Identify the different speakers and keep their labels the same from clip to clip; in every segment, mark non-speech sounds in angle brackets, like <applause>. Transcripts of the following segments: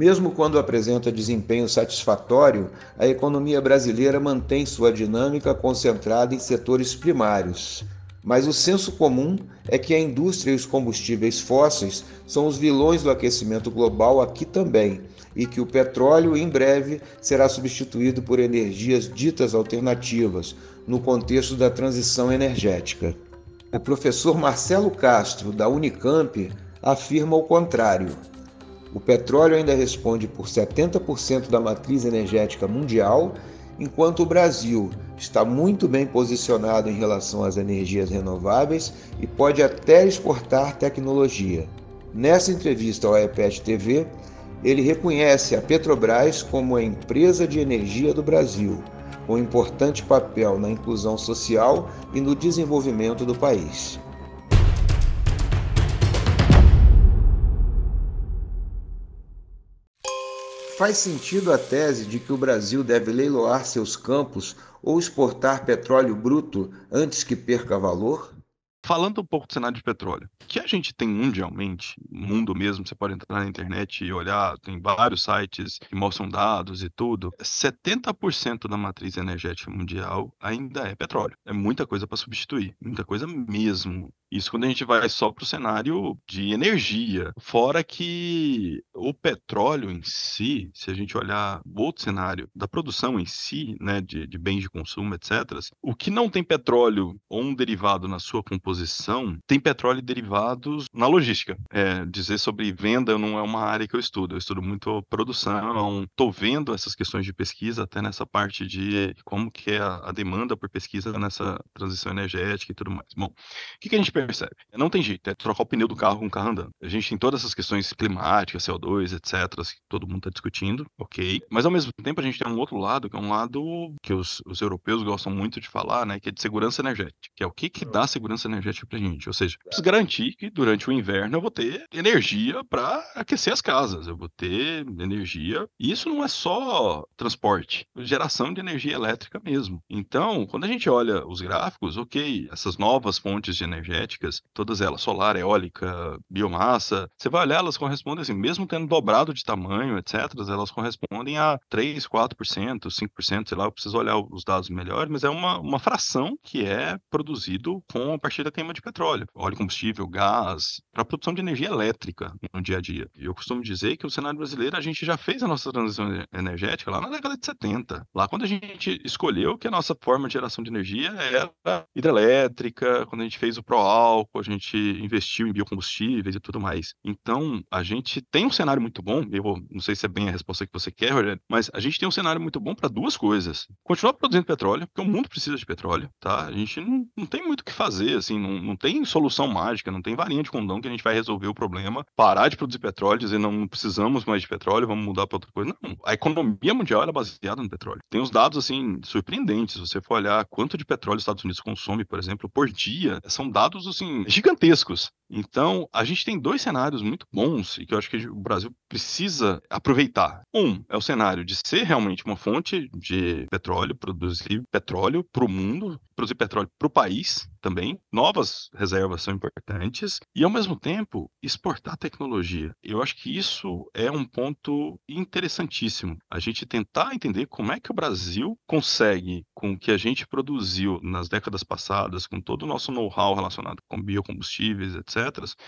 Speaker 1: Mesmo quando apresenta desempenho satisfatório, a economia brasileira mantém sua dinâmica concentrada em setores primários. Mas o senso comum é que a indústria e os combustíveis fósseis são os vilões do aquecimento global aqui também, e que o petróleo em breve será substituído por energias ditas alternativas, no contexto da transição energética. O professor Marcelo Castro, da Unicamp, afirma o contrário. O petróleo ainda responde por 70% da matriz energética mundial, enquanto o Brasil está muito bem posicionado em relação às energias renováveis e pode até exportar tecnologia. Nessa entrevista ao EPET TV, ele reconhece a Petrobras como a empresa de energia do Brasil, com importante papel na inclusão social e no desenvolvimento do país. Faz sentido a tese de que o Brasil deve leiloar seus campos ou exportar petróleo bruto antes que perca valor? Falando um pouco do cenário
Speaker 2: de petróleo, que a gente tem mundialmente, mundo mesmo, você pode entrar na internet e olhar, tem vários sites que mostram dados e tudo. 70% da matriz energética mundial ainda é petróleo. É muita coisa para substituir, muita coisa mesmo. Isso quando a gente vai só para o cenário de energia. Fora que o petróleo em si, se a gente olhar o outro cenário da produção em si, né, de, de bens de consumo, etc., o que não tem petróleo ou um derivado na sua composição, tem petróleo e derivados na logística. É, dizer sobre venda não é uma área que eu estudo, eu estudo muito produção, estou vendo essas questões de pesquisa até nessa parte de como que é a, a demanda por pesquisa nessa transição energética e tudo mais. Bom, o que, que a gente percebe. Não tem jeito, é trocar o pneu do carro com o carro andando. A gente tem todas essas questões climáticas, CO2, etc., que todo mundo está discutindo, ok. Mas ao mesmo tempo a gente tem um outro lado, que é um lado que os, os europeus gostam muito de falar, né? Que é de segurança energética. Que é o que, que dá uhum. segurança energética pra gente. Ou seja, preciso garantir que durante o inverno eu vou ter energia para aquecer as casas. Eu vou ter energia. E isso não é só transporte, geração de energia elétrica mesmo. Então, quando a gente olha os gráficos, ok, essas novas fontes de energia energéticas, todas elas, solar, eólica, biomassa, você vai olhar, elas correspondem assim, mesmo tendo dobrado de tamanho, etc., elas correspondem a 3, 4%, 5%, sei lá, eu preciso olhar os dados melhor, mas é uma, uma fração que é produzido com a partir da queima de petróleo, óleo combustível, gás, para a produção de energia elétrica no dia a dia. E eu costumo dizer que o cenário brasileiro, a gente já fez a nossa transição energética lá na década de 70. Lá quando a gente escolheu que a nossa forma de geração de energia era hidrelétrica, quando a gente fez o PROAL, álcool, a gente investiu em biocombustíveis e tudo mais. Então, a gente tem um cenário muito bom, eu não sei se é bem a resposta que você quer, Rogério, mas a gente tem um cenário muito bom para duas coisas. Continuar produzindo petróleo, porque o mundo precisa de petróleo, tá? A gente não, não tem muito o que fazer, assim, não, não tem solução mágica, não tem varinha de condão que a gente vai resolver o problema, parar de produzir petróleo, dizer não, não precisamos mais de petróleo, vamos mudar para outra coisa. Não, a economia mundial é baseada no petróleo. Tem uns dados, assim, surpreendentes. Se você for olhar quanto de petróleo os Estados Unidos consome, por exemplo, por dia, são dados assim, gigantescos. Então, a gente tem dois cenários muito bons e que eu acho que o Brasil precisa aproveitar. Um é o cenário de ser realmente uma fonte de petróleo, produzir petróleo para o mundo, produzir petróleo para o país, também. Novas reservas são importantes. E, ao mesmo tempo, exportar tecnologia. Eu acho que isso é um ponto interessantíssimo. A gente tentar entender como é que o Brasil consegue, com o que a gente produziu nas décadas passadas, com todo o nosso know-how relacionado com biocombustíveis, etc.,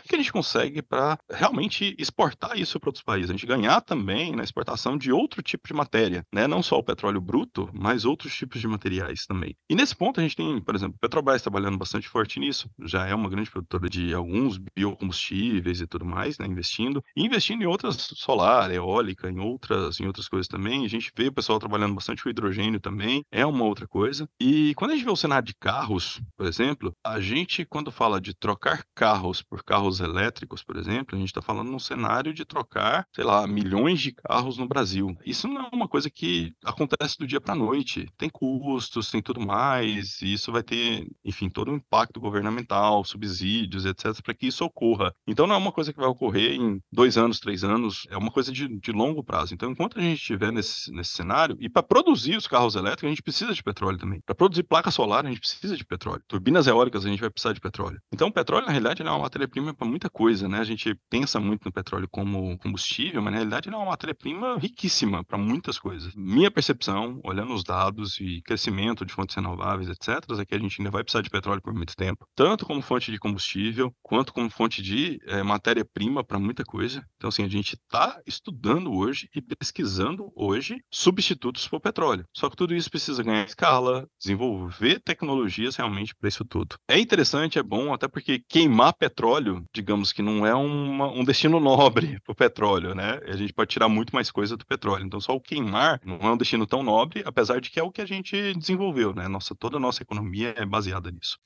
Speaker 2: o que a gente consegue para realmente exportar isso para outros países. A gente ganhar também na exportação de outro tipo de matéria, né? não só o petróleo bruto, mas outros tipos de materiais também. E nesse ponto a gente tem, por exemplo, Petrobras trabalhando bastante forte nisso. Já é uma grande produtora de alguns biocombustíveis e tudo mais, né? Investindo. E investindo em outras, solar, eólica, em outras, em outras coisas também. A gente vê o pessoal trabalhando bastante com hidrogênio também, é uma outra coisa. E quando a gente vê o cenário de carros, por exemplo, a gente, quando fala de trocar carros por carros elétricos, por exemplo, a gente está falando num cenário de trocar, sei lá, milhões de carros no Brasil. Isso não é uma coisa que acontece do dia para noite. Tem custos, tem tudo mais, e isso vai ter, enfim, todo impacto governamental, subsídios, etc., para que isso ocorra. Então não é uma coisa que vai ocorrer em dois anos, três anos, é uma coisa de, de longo prazo. Então, enquanto a gente estiver nesse, nesse cenário, e para produzir os carros elétricos, a gente precisa de petróleo também. Para produzir placa solar, a gente precisa de petróleo. Turbinas eólicas, a gente vai precisar de petróleo. Então, o petróleo, na realidade, é uma matéria-prima para muita coisa, né? A gente pensa muito no petróleo como combustível, mas na realidade ele é uma matéria-prima riquíssima para muitas coisas. Minha percepção, olhando os dados e crescimento de fontes renováveis, etc., é que a gente ainda vai precisar de petróleo por muito tempo, tanto como fonte de combustível, quanto como fonte de é, matéria-prima para muita coisa. Então, assim, a gente está estudando hoje e pesquisando hoje substitutos para o petróleo. Só que tudo isso precisa ganhar escala, desenvolver tecnologias realmente para isso tudo. É interessante, é bom, até porque queimar petróleo, digamos que não é uma, um destino <laughs> nobre para o petróleo, né? A gente pode tirar muito mais coisa do petróleo. Então, só o queimar não é um destino tão nobre, apesar de que é o que a gente desenvolveu, né? Nossa, toda a nossa economia é baseada nisso.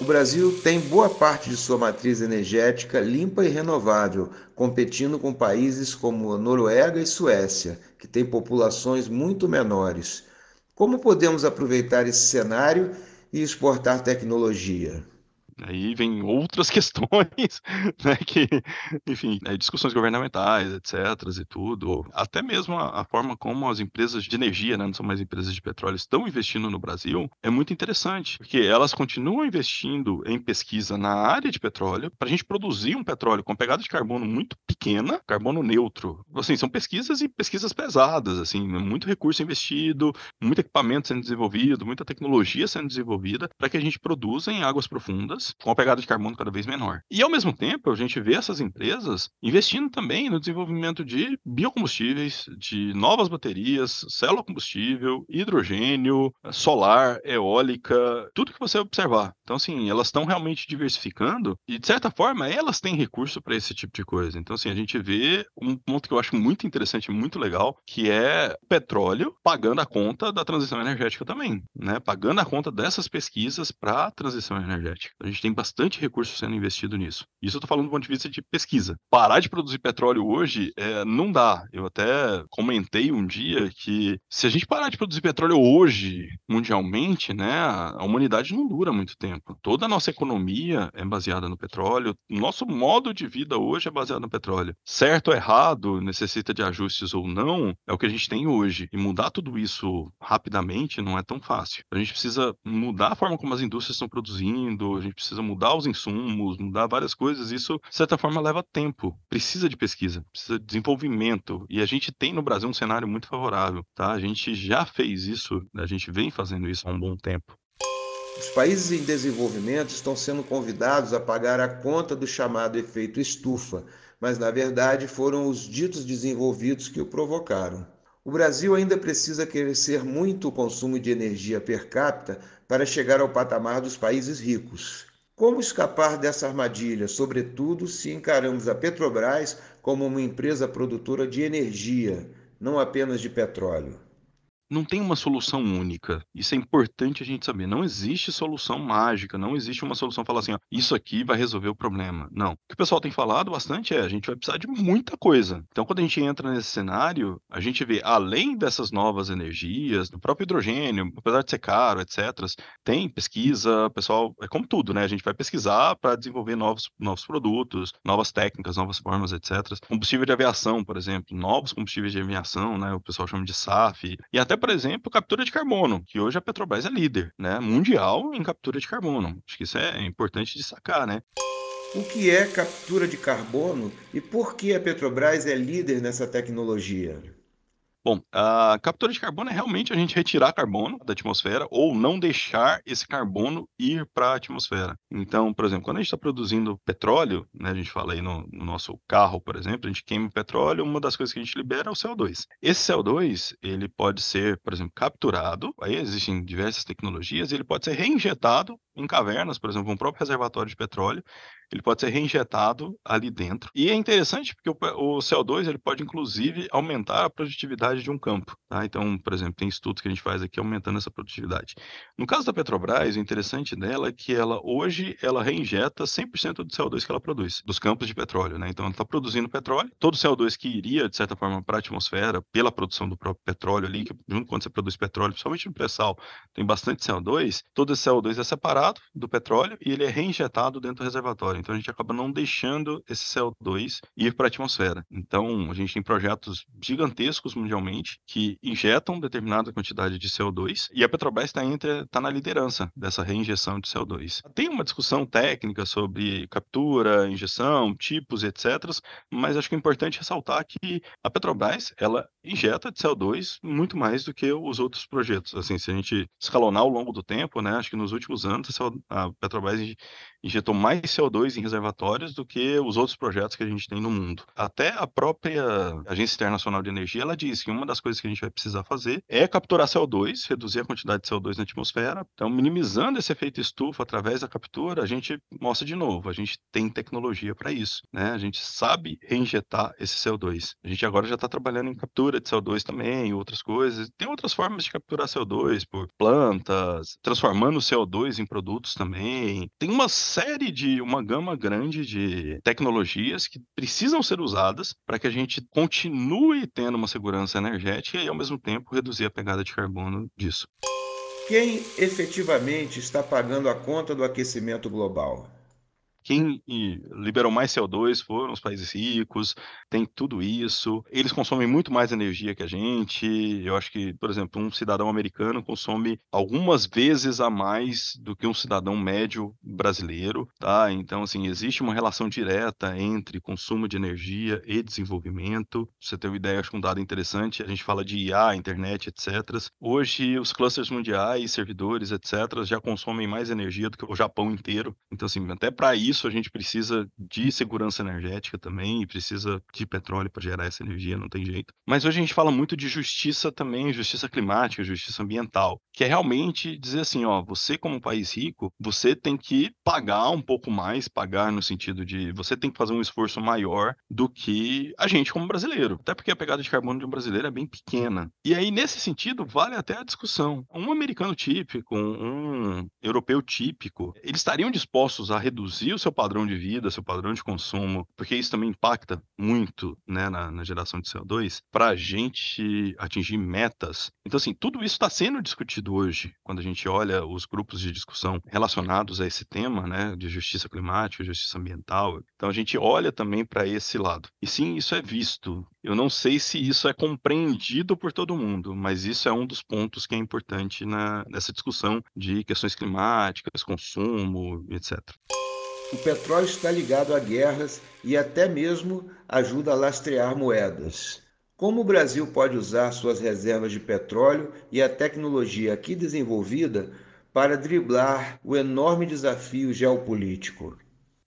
Speaker 1: O Brasil tem boa parte de sua matriz energética limpa e renovável, competindo com países como a Noruega e Suécia, que têm populações muito menores. Como podemos aproveitar esse cenário e exportar tecnologia? Aí vem outras
Speaker 2: <laughs> questões, né, que, enfim, é, discussões governamentais, etc, e tudo. Até mesmo a, a, forma como as empresas de energia, né, não são mais empresas de petróleo, estão investindo no Brasil, é muito interessante, porque elas continuam investindo em pesquisa na área de petróleo, para a gente produzir um petróleo com pegada de carbono muito pequena, carbono neutro. Assim, são pesquisas e pesquisas pesadas, assim, né, muito recurso investido, muito equipamento sendo desenvolvido, muita tecnologia sendo desenvolvida, para que a gente produza em águas profundas com a pegada de carbono cada vez menor. E ao mesmo tempo, a gente vê essas empresas investindo também no desenvolvimento de biocombustíveis, de novas baterias, célula combustível, hidrogênio, solar, eólica, tudo que você observar. Então, assim, elas estão realmente diversificando e, de certa forma, elas têm recurso para esse tipo de coisa. Então, assim, a gente vê um ponto que eu acho muito interessante, muito legal, que é o petróleo pagando a conta da transição energética também, né? Pagando a conta dessas pesquisas para a transição energética. A gente tem bastante recurso sendo investido nisso. Isso eu estou falando do ponto de vista de pesquisa. Parar de produzir petróleo hoje é, não dá. Eu até comentei um dia que se a gente parar de produzir petróleo hoje, mundialmente, né, a humanidade não dura muito tempo exemplo, toda a nossa economia é baseada no petróleo, nosso modo de vida hoje é baseado no petróleo. Certo ou errado, necessita de ajustes ou não, é o que a gente tem hoje. E mudar tudo isso rapidamente não é tão fácil. A gente precisa mudar a forma como as indústrias estão produzindo, a gente precisa mudar os insumos, mudar várias coisas. Isso, de certa forma, leva tempo. Precisa de pesquisa, precisa de desenvolvimento. E a gente tem no Brasil um cenário muito favorável, tá? A gente já fez isso, a gente vem fazendo isso há um bom tempo.
Speaker 1: Os países em desenvolvimento estão sendo convidados a pagar a conta do chamado efeito estufa, mas na verdade foram os ditos desenvolvidos que o provocaram. O Brasil ainda precisa crescer muito o consumo de energia per capita para chegar ao patamar dos países ricos. Como escapar dessa armadilha, sobretudo se encaramos a Petrobras como uma empresa produtora de energia, não apenas de petróleo?
Speaker 2: não tem uma solução única. Isso é importante a gente saber. Não existe solução mágica, não existe uma solução falar assim, ó, isso aqui vai resolver o problema. Não. O que o pessoal tem falado bastante é, a gente vai precisar de muita coisa. Então, quando a gente entra nesse cenário, a gente vê, além dessas novas energias, do próprio hidrogênio, apesar de ser caro, etc., tem pesquisa, pessoal, é como tudo, né? A gente vai pesquisar para desenvolver novos, novos produtos, novas técnicas, novas formas, etc. Combustível de aviação, por exemplo, novos combustíveis de aviação, né? O pessoal chama de SAF. E até por exemplo, captura de carbono, que hoje a Petrobras é líder, né? Mundial em captura de carbono. Acho que isso é importante sacar, né?
Speaker 1: O que é captura de carbono e por que a Petrobras é líder nessa tecnologia?
Speaker 2: Bom, a captura de carbono é realmente a gente retirar carbono da atmosfera ou não deixar esse carbono ir para a atmosfera. Então, por exemplo, quando a gente está produzindo petróleo, né, a gente fala aí no, no, nosso carro, por exemplo, a gente queima petróleo, uma das coisas que a gente libera é o CO2. Esse CO2, ele pode ser, por exemplo, capturado, aí existem diversas tecnologias, ele pode ser reinjetado em cavernas, por exemplo, um próprio reservatório de petróleo, ele pode ser reinjetado ali dentro. E é interessante porque o, o CO2 ele pode, inclusive, aumentar a produtividade de um campo. Tá? Então, por exemplo, tem estudos que a gente faz aqui aumentando essa produtividade. No caso da Petrobras, o interessante dela é que ela hoje ela reinjeta 100% do CO2 que ela produz, dos campos de petróleo. Né? Então, ela está produzindo petróleo. Todo o CO2 que iria, de certa forma, para a atmosfera, pela produção do próprio petróleo ali, que junto quando você produz petróleo, principalmente no pré-sal, tem bastante CO2, todo esse CO2 é separado do petróleo e ele é reinjetado dentro do reservatório. Então a gente acaba não deixando esse CO2 ir para a atmosfera. Então a gente tem projetos gigantescos mundialmente que injetam determinada quantidade de CO2 e a Petrobras está tá na liderança dessa reinjeção de CO2. Tem uma discussão técnica sobre captura, injeção, tipos, etc. Mas acho que é importante ressaltar que a Petrobras ela injeta de CO2 muito mais do que os outros projetos. Assim, se a gente escalonar ao longo do tempo, né, acho que nos últimos anos a Petrobras injetou mais CO2 em reservatórios do que os outros projetos que a gente tem no mundo. Até a própria Agência Internacional de Energia, ela diz que uma das coisas que a gente vai precisar fazer é capturar CO2, reduzir a quantidade de CO2 na atmosfera. Então, minimizando esse efeito estufa através da captura, a gente mostra de novo, a gente tem tecnologia para isso, né? A gente sabe reinjetar esse CO2. A gente agora já está trabalhando em captura de CO2 também, outras coisas. Tem outras formas de capturar CO2 por plantas, transformando o CO2 em produtos também. Tem uma série de uma gama grande de tecnologias que precisam ser usadas para que a gente continue tendo uma segurança energética e, ao mesmo tempo, reduzir a pegada de carbono disso.
Speaker 1: Quem efetivamente está pagando a conta do aquecimento global? Quem
Speaker 2: liberou mais CO2 foram os países ricos, tem tudo isso. Eles consomem muito mais energia que a gente. Eu acho que, por exemplo, um cidadão americano consome algumas vezes a mais do que um cidadão médio brasileiro, tá? Então, assim, existe uma relação direta entre consumo de energia e desenvolvimento. Pra você ter uma ideia, acho que um dado interessante, a gente fala de IA, internet, etc. Hoje, os clusters mundiais, servidores, etc., já consomem mais energia do que o Japão inteiro. Então, assim, até para isso, disso a gente precisa de segurança energética também, e precisa de petróleo para gerar essa energia, não tem jeito. Mas hoje a gente fala muito de justiça também, justiça climática, justiça ambiental, que é realmente dizer assim, ó, você como país rico, você tem que pagar um pouco mais, pagar no sentido de você tem que fazer um esforço maior do que a gente como brasileiro, até porque a pegada de carbono de um brasileiro é bem pequena. E aí nesse sentido vale até a discussão. Um americano típico, um europeu típico, eles estariam dispostos a reduzir os seu padrão de vida, seu padrão de consumo, porque isso também impacta muito né, na, na geração de CO2, para a gente atingir metas. Então, assim, tudo isso está sendo discutido hoje, quando a gente olha os grupos de discussão relacionados a esse tema, né, de justiça climática, justiça ambiental. Então, a gente olha também para esse lado. E sim, isso é visto. Eu não sei se isso é compreendido por todo mundo, mas isso é um dos pontos que é importante na, nessa discussão de questões climáticas, consumo, etc
Speaker 1: o petróleo está ligado a guerras e até mesmo ajuda a lastrear moedas. Como o Brasil pode usar suas reservas de petróleo e a tecnologia aqui desenvolvida para driblar o enorme desafio geopolítico?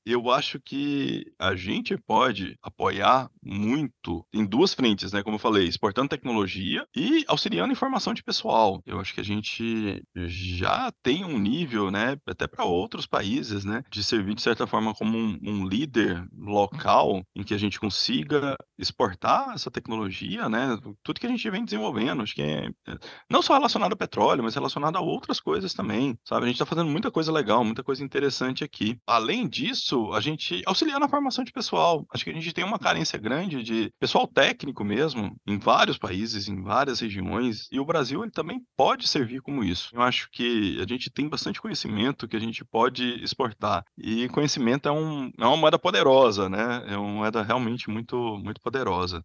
Speaker 1: eu acho
Speaker 2: que a gente pode apoiar muito em duas frentes, né? Como eu falei, exportando tecnologia e auxiliando informação de pessoal. Eu acho que a gente já tem um nível, né? Até para outros países, né? De servir de certa forma como um, um, líder local em que a gente consiga exportar essa tecnologia, né? Tudo que a gente vem desenvolvendo, acho que é, é não só relacionado ao petróleo, mas relacionado a outras coisas também, sabe? A gente está fazendo muita coisa legal, muita coisa interessante aqui. Além disso isso, a gente auxilia na formação de pessoal. Acho que a gente tem uma carência grande de pessoal técnico mesmo, em vários países, em várias regiões, e o Brasil ele também pode servir como isso. Eu acho que a gente tem bastante conhecimento que a gente pode exportar. E conhecimento é, um, é uma moeda poderosa, né? É uma moeda realmente muito, muito poderosa.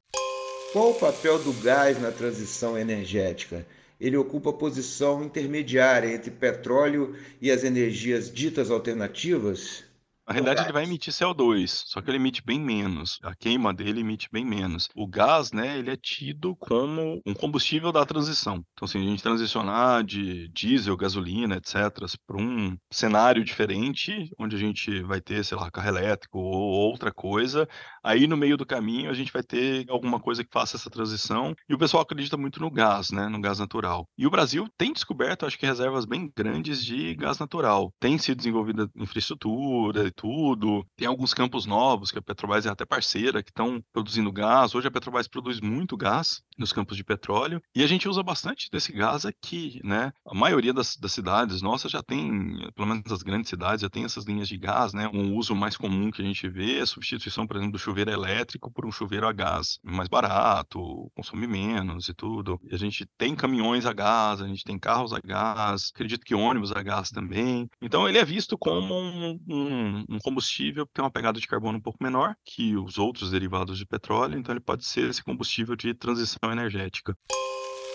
Speaker 1: Qual o papel do gás na transição energética? Ele ocupa a posição intermediária entre petróleo e as energias ditas alternativas? Na realidade, ele
Speaker 2: vai emitir CO2, só que ele emite bem menos. A queima dele emite bem menos. O gás, né, ele é tido como um combustível da transição. Então, assim, a gente transicionar de diesel, gasolina, etc., para um cenário diferente, onde a gente vai ter, sei lá, carro elétrico ou outra coisa, aí no meio do caminho a gente vai ter alguma coisa que faça essa transição. E o pessoal acredita muito no gás, né, no gás natural. E o Brasil tem descoberto, acho que, reservas bem grandes de gás natural. Tem sido desenvolvida infraestrutura, tudo Tem alguns campos novos, que a Petrobras é até parceira, que estão produzindo gás. Hoje a Petrobras produz muito gás nos campos de petróleo. E a gente usa bastante desse gás aqui, né? A maioria das, das cidades nossas já tem, pelo menos das grandes cidades, já tem essas linhas de gás, né? Um uso mais comum que a gente vê é a substituição, por exemplo, do chuveiro elétrico por um chuveiro a gás. Mais barato, consome menos e tudo. E a gente tem caminhões a gás, a gente tem carros a gás, acredito que ônibus a gás também. Então ele é visto como um, um um, combustível que tem uma pegada de carbono um pouco menor que os outros derivados de petróleo, então ele pode ser esse combustível de transição energética.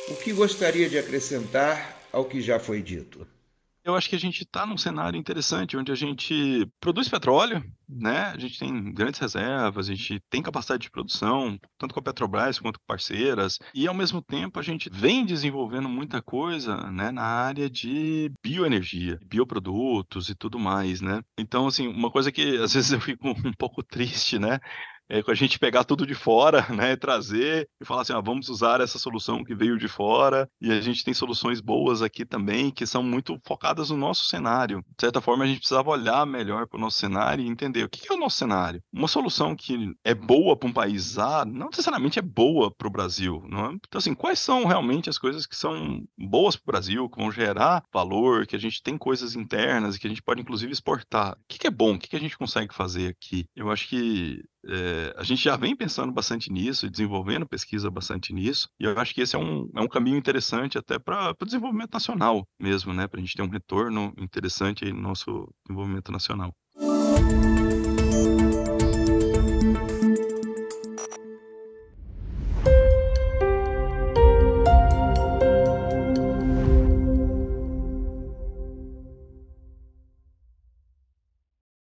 Speaker 1: O que gostaria de acrescentar ao que já foi dito?
Speaker 2: eu acho que a gente está num cenário interessante onde a gente produz petróleo, né? A gente tem grandes reservas, a gente tem capacidade de produção, tanto com a Petrobras quanto com parceiras, e ao mesmo tempo a gente vem desenvolvendo muita coisa, né, na área de bioenergia, bioprodutos e tudo mais, né? Então, assim, uma coisa que às vezes eu fico um pouco triste, né? é, com a gente pegar tudo de fora, <laughs> né, trazer e falar assim, ah, vamos usar essa solução que veio de fora e a gente tem soluções boas aqui também que são muito focadas no nosso cenário. De certa forma, a gente precisava olhar melhor para o nosso cenário e entender o que é o nosso cenário. Uma solução que é boa para um país A não necessariamente é boa para o Brasil, não é? Então assim, quais são realmente as coisas que são boas para o Brasil, que vão gerar valor, que a gente tem coisas internas e que a gente pode inclusive exportar? O que é bom? O que a gente consegue fazer aqui? Eu acho que é, a gente já vem pensando bastante nisso, desenvolvendo pesquisa bastante nisso, e eu acho que esse é um, é um caminho interessante até para o desenvolvimento nacional mesmo, né? Para a gente ter um retorno interessante no nosso desenvolvimento nacional.